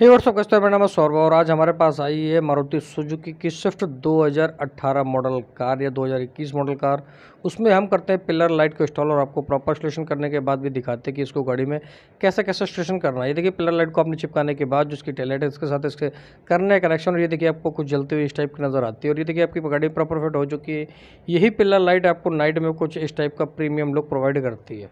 हे WhatsApp customer मेरा नाम सौरभ और आज हमारे पास आई है मारुति सुजुकी की स्विफ्ट 2018 मॉडल कार या 2021 मॉडल कार उसमें हम करते हैं पिलर लाइट को इंस्टॉल और आपको प्रॉपर स्टेशन करने के बाद भी दिखाते हैं कि इसको गाड़ी में कैसे कैसे स्टेशन करना है ये देखिए पिलर लाइट को आपने चिपकाने के बाद जो इसकी है इसके साथ इसके करने का कनेक्शन और ये देखिए आपको कुछ जलती हुई इस टाइप की नज़र आती है और ये देखिए आपकी गाड़ी प्रॉपर फिट हो चुकी है यही पिलर लाइट आपको नाइट में कुछ इस टाइप का प्रीमियम लुक प्रोवाइड करती है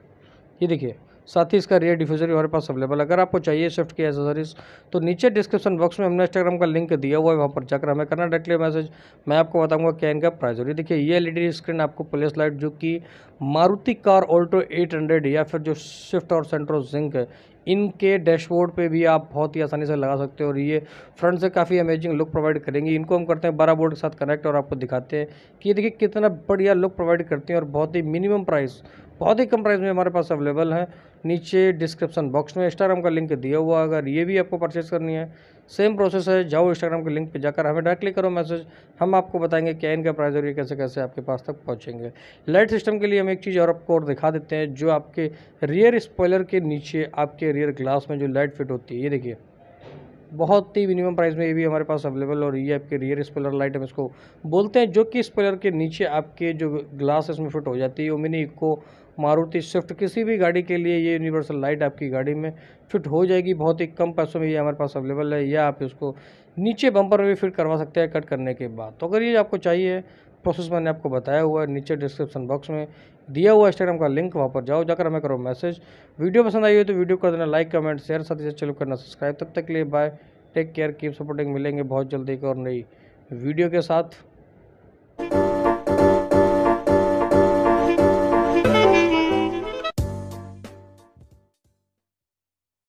ये देखिए साथ ही इसका रियर डिफ्यूज़र भी हमारे पास अवेलेबल अगर आपको चाहिए स्विफ्ट की एसेसरीज तो नीचे डिस्क्रिप्शन बॉक्स में हमने इंस्टाग्राम का लिंक दिया हुआ है वहाँ पर जाकर हमें करना डायरेक्टली मैसेज मैं आपको बताऊँगा क्या इनका प्राइस और ये देखिए ये एल स्क्रीन आपको प्लेस लाइट जो कि मारुति कार ऑल्टो एट या फिर जो स्विफ्ट और सेंट्रो जिंक है इनके डैशबोर्ड पे भी आप बहुत ही आसानी से लगा सकते हो और ये फ्रंट से काफ़ी अमेजिंग लुक प्रोवाइड करेंगी इनको हम करते हैं बारह बोर्ड के साथ कनेक्ट और आपको दिखाते हैं कि ये देखिए कितना बढ़िया लुक प्रोवाइड करते हैं और बहुत ही मिनिमम प्राइस बहुत ही कम प्राइस में हमारे पास अवेलेबल है नीचे डिस्क्रिप्शन बॉक्स में इंस्टाग्राम का लिंक दिया हुआ है अगर ये भी आपको परचेस करनी है सेम प्रोसेस है जाओ इंस्टाग्राम के लिंक पे जाकर हमें डायरेक्टली करो मैसेज हम आपको बताएंगे क्या इनका प्राइस और ये कैसे कैसे आपके पास तक पहुँचेंगे लाइट सिस्टम के लिए हम एक चीज़ और आपको और दिखा देते हैं जो आपके रियर स्पॉयलर के नीचे आपके रियर ग्लास में जो लाइट फिट होती है ये देखिए बहुत ही मिनिमम प्राइस में ये भी हमारे पास अवेलेबल और ये आपके रियर स्पेलर लाइट हम इसको बोलते हैं जो कि स्पेलर के नीचे आपके जो ग्लास इसमें फिट हो जाती है वो मिनी इको मारुति स्विफ्ट किसी भी गाड़ी के लिए ये यूनिवर्सल लाइट आपकी गाड़ी में फिट हो जाएगी बहुत ही कम पैसों में ये हमारे पास अवेलेबल है या आप इसको नीचे बम्पर में भी फिट करवा सकते हैं कट करने के बाद तो अगर ये आपको चाहिए प्रोसेस मैंने आपको बताया हुआ है नीचे डिस्क्रिप्शन बॉक्स में दिया हुआ इंस्टाग्राम का लिंक वहाँ पर जाओ जाकर हमें करो मैसेज वीडियो पसंद आई हो तो वीडियो कर देना लाइक कमेंट शेयर साथ ही चलो करना सब्सक्राइब तब तक के लिए bye take care keep supporting मिलेंगे बहुत जल्दी एक और नई वीडियो के साथ